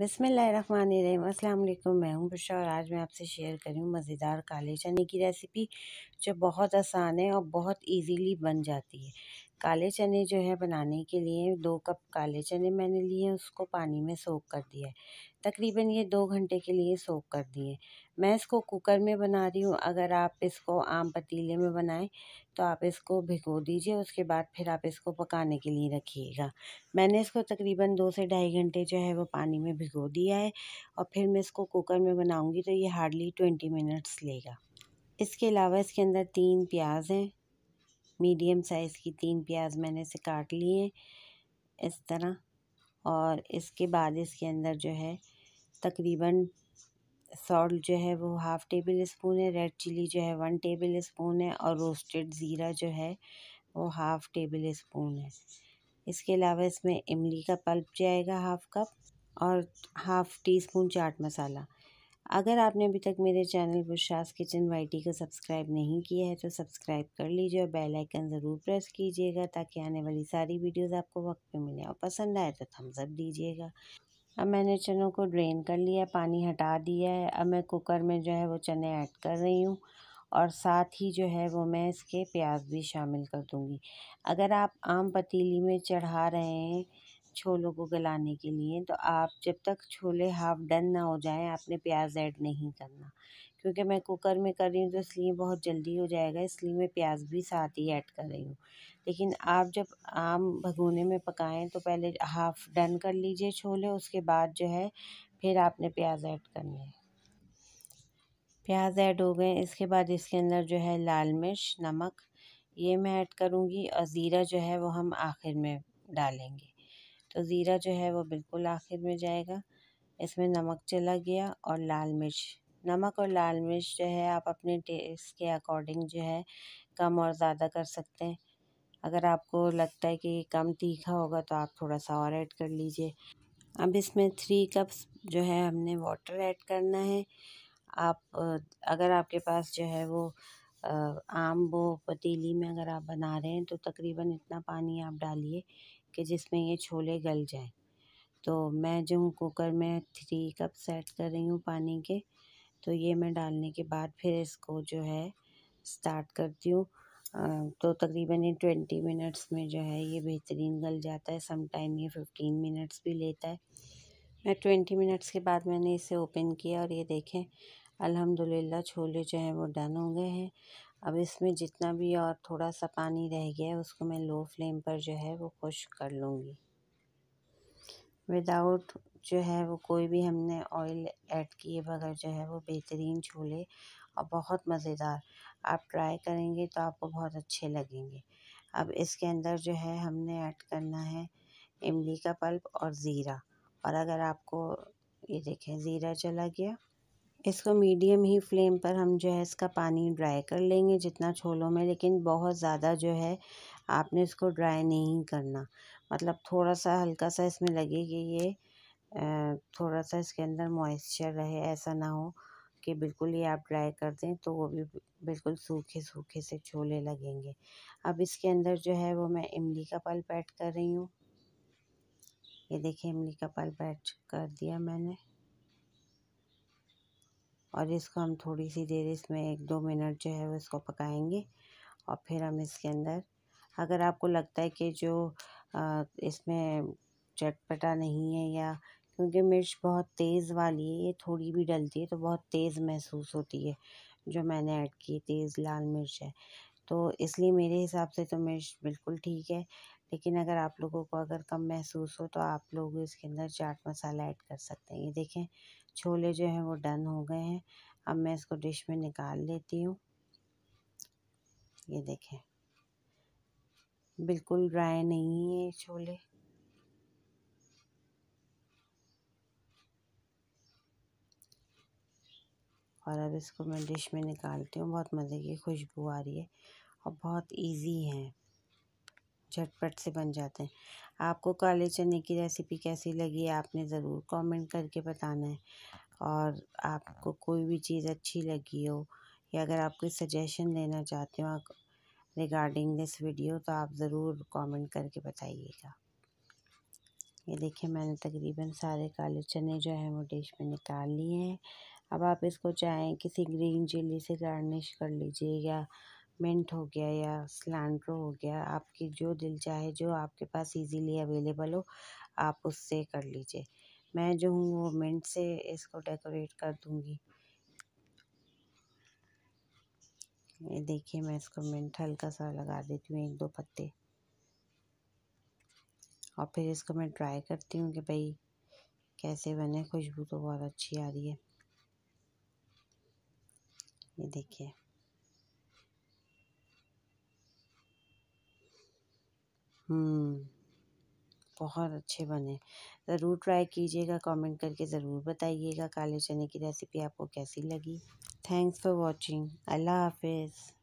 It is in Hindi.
बसमिलीम अल्लाम मैं हूं बुशा और आज मैं आपसे शेयर करी हूँ मज़ेदार काले चने की रेसिपी जो बहुत आसान है और बहुत इजीली बन जाती है काले चने जो है बनाने के लिए दो कप काले चने मैंने लिए उसको पानी में सोख कर दिया है तकरीबन ये दो घंटे के लिए सोख कर दिए मैं इसको कुकर में बना रही हूँ अगर आप इसको आम पतीले में बनाएं तो आप इसको भिगो दीजिए उसके बाद फिर आप इसको पकाने के लिए रखिएगा मैंने इसको तकरीबन दो से ढाई घंटे जो है वो पानी में भिगो दिया है और फिर मैं इसको कुकर में बनाऊँगी तो ये हार्डली ट्वेंटी मिनट्स लेगा इसके अलावा इसके अंदर तीन प्याज हैं मीडियम साइज़ की तीन प्याज मैंने इसे काट लिए इस तरह और इसके बाद इसके अंदर जो है तकरीबन सॉल्ट जो है वो हाफ़ टेबल स्पून है रेड चिली जो है वन टेबल स्पून है और रोस्टेड ज़ीरा जो है वो हाफ़ टेबल स्पून है इसके अलावा इसमें इमली का पल्प जाएगा हाफ़ कप और half teaspoon chaat masala अगर आपने अभी तक मेरे चैनल बुशास किचन वाई को सब्सक्राइब नहीं किया है तो सब्सक्राइब कर लीजिए और बेल आइकन ज़रूर प्रेस कीजिएगा ताकि आने वाली सारी वीडियोस आपको वक्त पे मिले और पसंद आए तो थम्स अप दीजिएगा अब मैंने चनों को ड्रेन कर लिया पानी हटा दिया है अब मैं कुकर में जो है वो चने ऐड कर रही हूँ और साथ ही जो है वो मैं इसके प्याज भी शामिल कर दूँगी अगर आप आम पतीली में चढ़ा रहे हैं छोलों को गलाने के लिए तो आप जब तक छोले हाफ़ डन ना हो जाएं आपने प्याज ऐड नहीं करना क्योंकि मैं कुकर में कर रही हूँ तो इसलिए बहुत जल्दी हो जाएगा इसलिए मैं प्याज भी साथ ही ऐड कर रही हूँ लेकिन आप जब आम भगोने में पकाएं तो पहले हाफ़ डन कर लीजिए छोले उसके बाद जो है फिर आपने प्याज ऐड करने हैं प्याज ऐड हो गए इसके बाद इसके अंदर जो है लाल मिर्च नमक ये मैं ऐड करूँगी और ज़ीरा जो है वो हम आखिर में डालेंगे तो ज़ीरा जो है वो बिल्कुल आखिर में जाएगा इसमें नमक चला गया और लाल मिर्च नमक और लाल मिर्च जो है आप अपने टेस्ट के अकॉर्डिंग जो है कम और ज़्यादा कर सकते हैं अगर आपको लगता है कि कम तीखा होगा तो आप थोड़ा सा और ऐड कर लीजिए अब इसमें थ्री कप्स जो है हमने वाटर ऐड करना है आप अगर आपके पास जो है वो आम वो पतीली में अगर आप बना रहे हैं तो तकरीबन इतना पानी आप डालिए कि जिसमें ये छोले गल जाए तो मैं जो हूँ कुकर में थ्री कप सेट कर रही हूँ पानी के तो ये मैं डालने के बाद फिर इसको जो है स्टार्ट करती हूँ तो तकरीबन ये ट्वेंटी मिनट्स में जो है ये बेहतरीन गल जाता है समटाइम ये फिफ्टीन मिनट्स भी लेता है मैं ट्वेंटी मिनट्स के बाद मैंने इसे ओपन किया और ये देखें अल्हम्दुलिल्लाह छोले जो हैं वो डन हो गए हैं अब इसमें जितना भी और थोड़ा सा पानी रह गया है उसको मैं लो फ्लेम पर जो है वो खुश कर लूँगी विदाउट जो है वो कोई भी हमने ऑयल ऐड किए बगैर जो है वो बेहतरीन छोले और बहुत मज़ेदार आप ट्राई करेंगे तो आपको बहुत अच्छे लगेंगे अब इसके अंदर जो है हमने ऐड करना है इमली का पल्प और ज़ीरा और अगर आपको ये देखें ज़ीरा चला गया इसको मीडियम ही फ्लेम पर हम जो है इसका पानी ड्राई कर लेंगे जितना छोलों में लेकिन बहुत ज़्यादा जो है आपने इसको ड्राई नहीं करना मतलब थोड़ा सा हल्का सा इसमें लगे कि ये थोड़ा सा इसके अंदर मॉइस्चर रहे ऐसा ना हो कि बिल्कुल ही आप ड्राई कर दें तो वो भी बिल्कुल सूखे सूखे से छोले लगेंगे अब इसके अंदर जो है वो मैं इमली का पल्प ऐड कर रही हूँ ये देखिए इमली का पल्प ऐड कर दिया मैंने और इसको हम थोड़ी सी देर इसमें एक दो मिनट जो है वो इसको पकाएंगे और फिर हम इसके अंदर अगर आपको लगता है कि जो इसमें चटपटा नहीं है या क्योंकि मिर्च बहुत तेज़ वाली है ये थोड़ी भी डलती है तो बहुत तेज़ महसूस होती है जो मैंने ऐड की तेज़ लाल मिर्च है तो इसलिए मेरे हिसाब से तो मिर्च बिल्कुल ठीक है लेकिन अगर आप लोगों को अगर कम महसूस हो तो आप लोग इसके अंदर चाट मसाला ऐड कर सकते हैं ये देखें छोले जो हैं वो डन हो गए हैं अब मैं इसको डिश में निकाल लेती हूँ ये देखें बिल्कुल ड्राई नहीं है ये छोले और अब इसको मैं डिश में निकालती हूँ बहुत मज़े की खुशबू आ रही है और बहुत इजी हैं झटपट से बन जाते हैं आपको काले चने की रेसिपी कैसी लगी आपने ज़रूर कमेंट करके बताना है और आपको कोई भी चीज़ अच्छी लगी हो या अगर आप कोई सजेशन देना चाहते हो रिगार्डिंग दिस वीडियो तो आप ज़रूर कमेंट करके बताइएगा ये देखिए मैंने तकरीबन सारे काले चने जो हैं वो डिश में निकाल लिए हैं अब आप इसको चाहें किसी ग्रीन चिली से गार्निश कर लीजिए या मिंट हो गया या सिलेंड्रो हो गया आपकी जो दिल चाहे जो आपके पास इजीली अवेलेबल हो आप उससे कर लीजिए मैं जो हूँ वो मिंट से इसको डेकोरेट कर दूँगी ये देखिए मैं इसको मिंट हल्का सा लगा देती हूँ एक दो पत्ते और फिर इसको मैं ट्राई करती हूँ कि भाई कैसे बने खुशबू तो बहुत अच्छी आ रही है ये देखिए हम्म, बहुत अच्छे बने ज़रूर ट्राई कीजिएगा कमेंट करके ज़रूर बताइएगा काले चने की रेसिपी आपको कैसी लगी थैंक्स फॉर वाचिंग अल्लाह हाफिज़